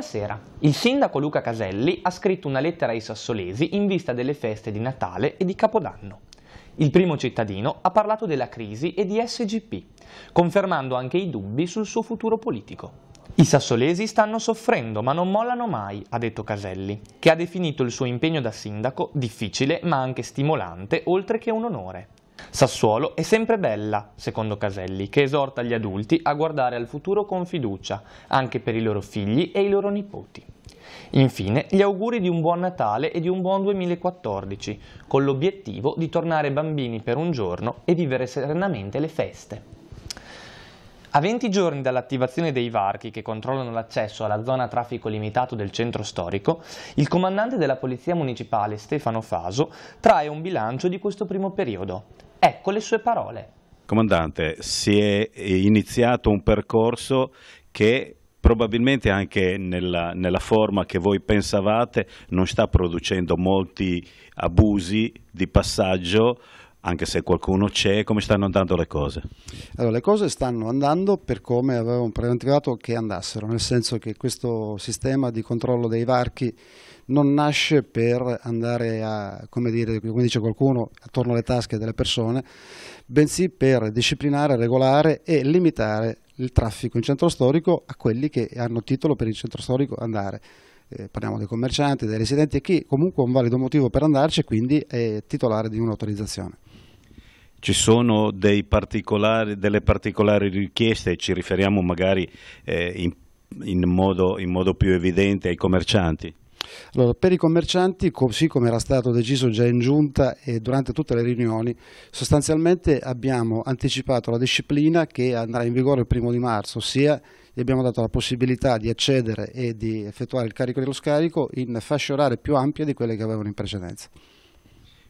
Buonasera. Il sindaco Luca Caselli ha scritto una lettera ai sassolesi in vista delle feste di Natale e di Capodanno. Il primo cittadino ha parlato della crisi e di SGP, confermando anche i dubbi sul suo futuro politico. I sassolesi stanno soffrendo ma non mollano mai, ha detto Caselli, che ha definito il suo impegno da sindaco difficile ma anche stimolante oltre che un onore. Sassuolo è sempre bella, secondo Caselli, che esorta gli adulti a guardare al futuro con fiducia, anche per i loro figli e i loro nipoti. Infine, gli auguri di un buon Natale e di un buon 2014, con l'obiettivo di tornare bambini per un giorno e vivere serenamente le feste. A 20 giorni dall'attivazione dei varchi che controllano l'accesso alla zona traffico limitato del centro storico, il comandante della Polizia Municipale Stefano Faso trae un bilancio di questo primo periodo. Ecco le sue parole. Comandante, si è iniziato un percorso che probabilmente anche nella, nella, forma che voi pensavate non sta producendo molti abusi di passaggio anche se qualcuno c'è, come stanno andando le cose? Allora, le cose stanno andando per come avevamo preventivato che andassero, nel senso che questo sistema di controllo dei varchi non nasce per andare a, come, dire, come dice qualcuno, attorno alle tasche delle persone, bensì per disciplinare, regolare e limitare il traffico in centro storico a quelli che hanno titolo per il centro storico andare eh, parliamo dei commercianti, dei residenti, e chi comunque ha un valido motivo per andarci e quindi è titolare di un'autorizzazione. Ci sono particolari, delle particolari richieste, ci riferiamo magari eh, in, in, modo, in modo più evidente ai commercianti? Allora, per i commercianti, così come era stato deciso già in giunta e durante tutte le riunioni, sostanzialmente abbiamo anticipato la disciplina che andrà in vigore il primo di marzo, ossia gli abbiamo dato la possibilità di accedere e di effettuare il carico e lo scarico in fasce orarie più ampie di quelle che avevano in precedenza.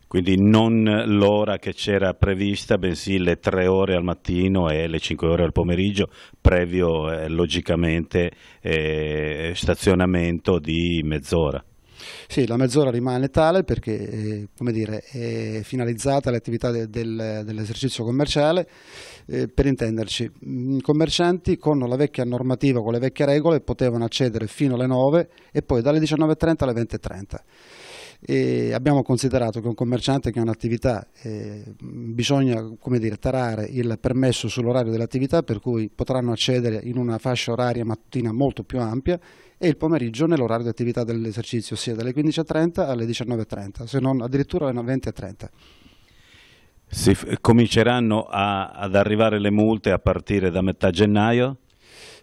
Quindi non l'ora che c'era prevista, bensì le tre ore al mattino e le cinque ore al pomeriggio, previo eh, logicamente eh, stazionamento di mezz'ora. Sì, la mezz'ora rimane tale perché eh, dire, è finalizzata l'attività de, del, dell'esercizio commerciale. Eh, per intenderci, mm, i commercianti con la vecchia normativa, con le vecchie regole, potevano accedere fino alle 9 e poi dalle 19.30 alle 20.30 e abbiamo considerato che un commerciante che ha un'attività eh, bisogna dire, tarare il permesso sull'orario dell'attività per cui potranno accedere in una fascia oraria mattutina molto più ampia e il pomeriggio nell'orario di attività dell'esercizio sia dalle 15.30 alle 19.30 se non addirittura alle 20.30. Si cominceranno a, ad arrivare le multe a partire da metà gennaio?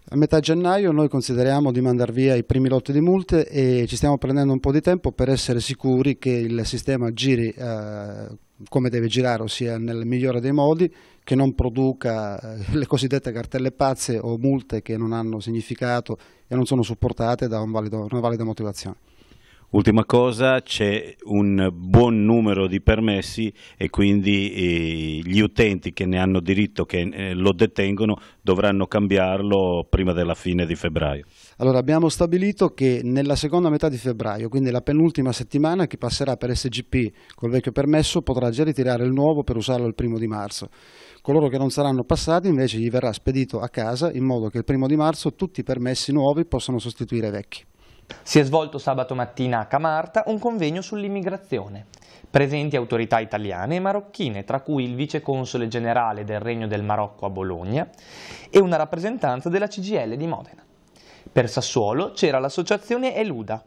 A metà gennaio noi consideriamo di mandare via i primi lotti di multe e ci stiamo prendendo un po' di tempo per essere sicuri che il sistema giri eh, come deve girare, ossia nel migliore dei modi, che non produca eh, le cosiddette cartelle pazze o multe che non hanno significato e non sono supportate da un valido, una valida motivazione. Ultima cosa, c'è un buon numero di permessi e quindi eh, gli utenti che ne hanno diritto, che eh, lo detengono, dovranno cambiarlo prima della fine di febbraio. Allora abbiamo stabilito che nella seconda metà di febbraio, quindi la penultima settimana, chi passerà per SGP col vecchio permesso potrà già ritirare il nuovo per usarlo il primo di marzo. Coloro che non saranno passati invece gli verrà spedito a casa in modo che il primo di marzo tutti i permessi nuovi possano sostituire i vecchi. Si è svolto sabato mattina a Camarta un convegno sull'immigrazione. Presenti autorità italiane e marocchine, tra cui il viceconsole generale del Regno del Marocco a Bologna e una rappresentanza della CGL di Modena. Per Sassuolo c'era l'associazione Eluda.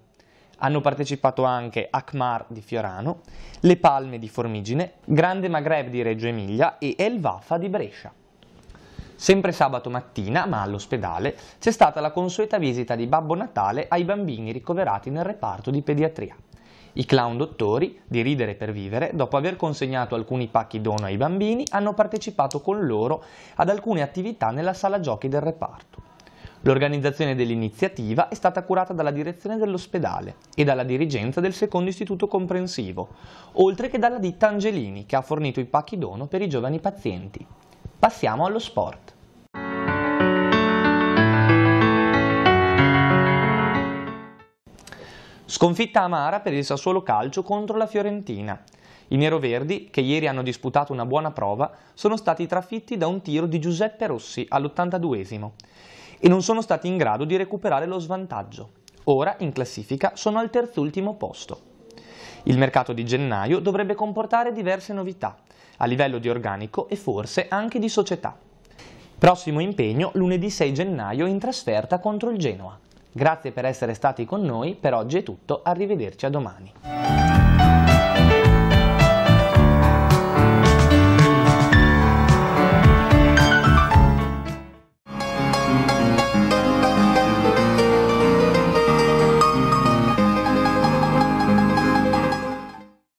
Hanno partecipato anche Akmar di Fiorano, Le Palme di Formigine, Grande Maghreb di Reggio Emilia e El Wafa di Brescia. Sempre sabato mattina, ma all'ospedale, c'è stata la consueta visita di Babbo Natale ai bambini ricoverati nel reparto di pediatria. I clown dottori, di ridere per vivere, dopo aver consegnato alcuni pacchi dono ai bambini, hanno partecipato con loro ad alcune attività nella sala giochi del reparto. L'organizzazione dell'iniziativa è stata curata dalla direzione dell'ospedale e dalla dirigenza del secondo istituto comprensivo, oltre che dalla ditta Angelini che ha fornito i pacchi dono per i giovani pazienti. Passiamo allo sport. Sconfitta amara per il Sassuolo Calcio contro la Fiorentina. I neroverdi, che ieri hanno disputato una buona prova, sono stati trafitti da un tiro di Giuseppe Rossi all'82esimo e non sono stati in grado di recuperare lo svantaggio. Ora, in classifica, sono al terzultimo posto. Il mercato di gennaio dovrebbe comportare diverse novità a livello di organico e forse anche di società. Prossimo impegno lunedì 6 gennaio in trasferta contro il Genoa. Grazie per essere stati con noi, per oggi è tutto, arrivederci a domani.